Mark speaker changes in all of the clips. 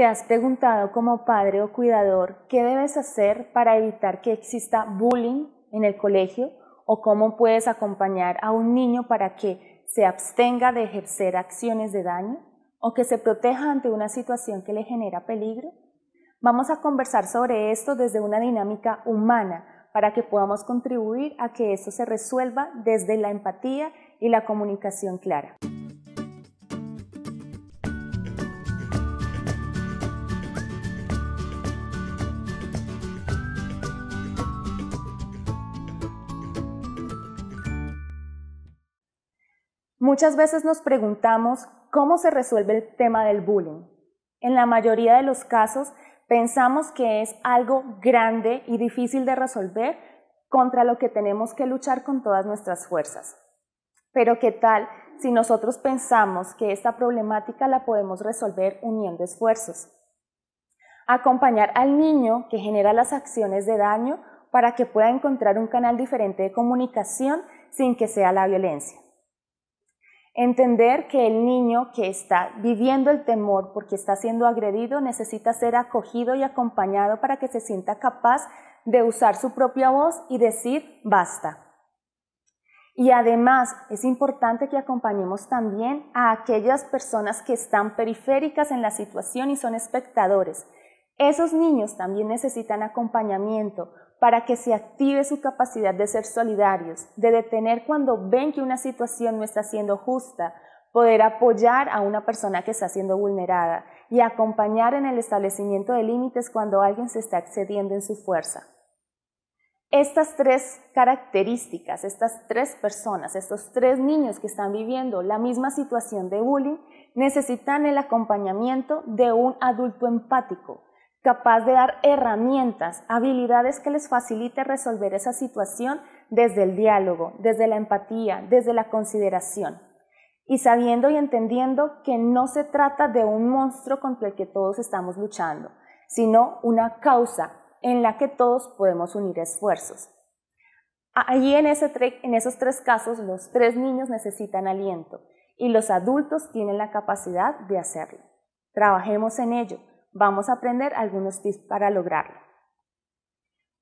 Speaker 1: ¿Te has preguntado como padre o cuidador qué debes hacer para evitar que exista bullying en el colegio o cómo puedes acompañar a un niño para que se abstenga de ejercer acciones de daño o que se proteja ante una situación que le genera peligro? Vamos a conversar sobre esto desde una dinámica humana para que podamos contribuir a que esto se resuelva desde la empatía y la comunicación clara. Muchas veces nos preguntamos cómo se resuelve el tema del bullying. En la mayoría de los casos pensamos que es algo grande y difícil de resolver contra lo que tenemos que luchar con todas nuestras fuerzas. Pero ¿qué tal si nosotros pensamos que esta problemática la podemos resolver uniendo esfuerzos? Acompañar al niño que genera las acciones de daño para que pueda encontrar un canal diferente de comunicación sin que sea la violencia. Entender que el niño que está viviendo el temor porque está siendo agredido necesita ser acogido y acompañado para que se sienta capaz de usar su propia voz y decir basta. Y además es importante que acompañemos también a aquellas personas que están periféricas en la situación y son espectadores. Esos niños también necesitan acompañamiento para que se active su capacidad de ser solidarios, de detener cuando ven que una situación no está siendo justa, poder apoyar a una persona que está siendo vulnerada y acompañar en el establecimiento de límites cuando alguien se está excediendo en su fuerza. Estas tres características, estas tres personas, estos tres niños que están viviendo la misma situación de bullying, necesitan el acompañamiento de un adulto empático, capaz de dar herramientas, habilidades que les facilite resolver esa situación desde el diálogo, desde la empatía, desde la consideración. Y sabiendo y entendiendo que no se trata de un monstruo contra el que todos estamos luchando, sino una causa en la que todos podemos unir esfuerzos. Allí en, en esos tres casos los tres niños necesitan aliento y los adultos tienen la capacidad de hacerlo. Trabajemos en ello, vamos a aprender algunos tips para lograrlo.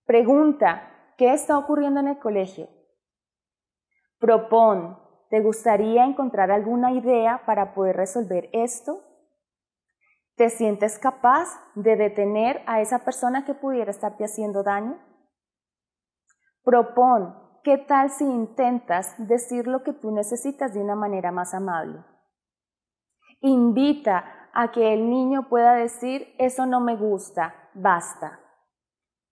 Speaker 1: Pregunta, ¿qué está ocurriendo en el colegio? Propón, ¿te gustaría encontrar alguna idea para poder resolver esto? ¿Te sientes capaz de detener a esa persona que pudiera estarte haciendo daño? Propón, ¿qué tal si intentas decir lo que tú necesitas de una manera más amable? Invita a que el niño pueda decir, eso no me gusta, basta.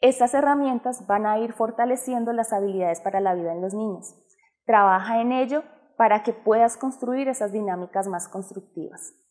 Speaker 1: Estas herramientas van a ir fortaleciendo las habilidades para la vida en los niños. Trabaja en ello para que puedas construir esas dinámicas más constructivas.